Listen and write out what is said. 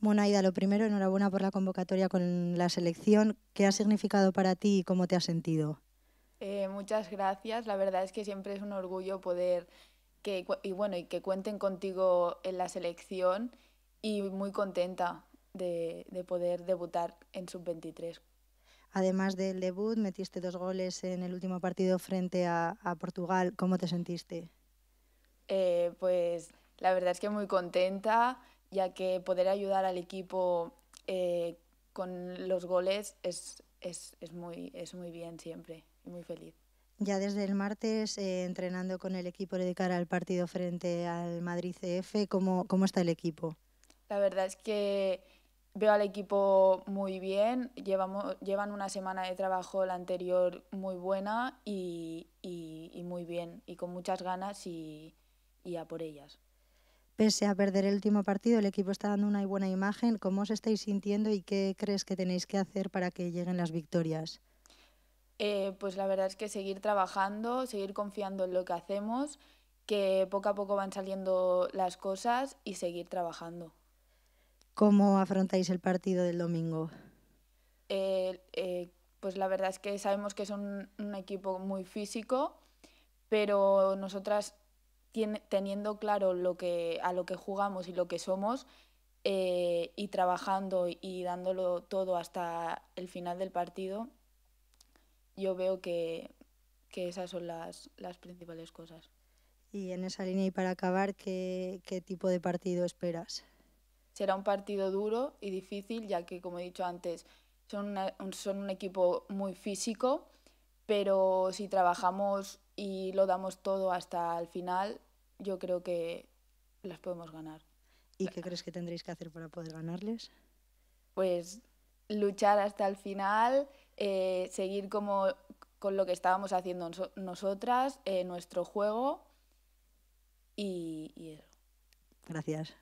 Monaida, lo primero, enhorabuena por la convocatoria con la selección. ¿Qué ha significado para ti y cómo te has sentido? Eh, muchas gracias. La verdad es que siempre es un orgullo poder que y bueno y que cuenten contigo en la selección y muy contenta de, poder debutar en sub 23. Además del debut, metiste dos goles en el último partido frente a, Portugal. ¿Cómo te sentiste? Eh, pues la verdad es que muy contenta ya que poder ayudar al equipo eh, con los goles es, muy, es muy bien siempre y muy feliz. Ya desde el martes, eh, entrenando con el equipo de cara al partido frente al Madrid CF, ¿cómo, está el equipo? La verdad es que veo al equipo muy bien, Llevamos, llevan una semana de trabajo la anterior muy buena y, muy bien, y con muchas ganas y, y a por ellas. Pese a perder el último partido, el equipo está dando una buena imagen. ¿Cómo os estáis sintiendo y qué crees que tenéis que hacer para que lleguen las victorias? Eh, pues la verdad es que seguir trabajando, seguir confiando en lo que hacemos, que poco a poco van saliendo las cosas y seguir trabajando. ¿Cómo afrontáis el partido del domingo? Eh, pues la verdad es que sabemos que es un equipo muy físico, pero nosotras teniendo claro lo que, a lo que jugamos y lo que somos eh, y trabajando y dándolo todo hasta el final del partido, yo veo que, esas son las, principales cosas. Y en esa línea y para acabar, ¿qué, tipo de partido esperas? Será un partido duro y difícil, ya que, como he dicho antes, son, son un equipo muy físico, pero si trabajamos y lo damos todo hasta el final, yo creo que las podemos ganar. ¿Y qué crees que tendréis que hacer para poder ganarles? Pues luchar hasta el final, eh, seguir como con lo que estábamos haciendo nosotras, eh, nuestro juego y, y eso. Gracias.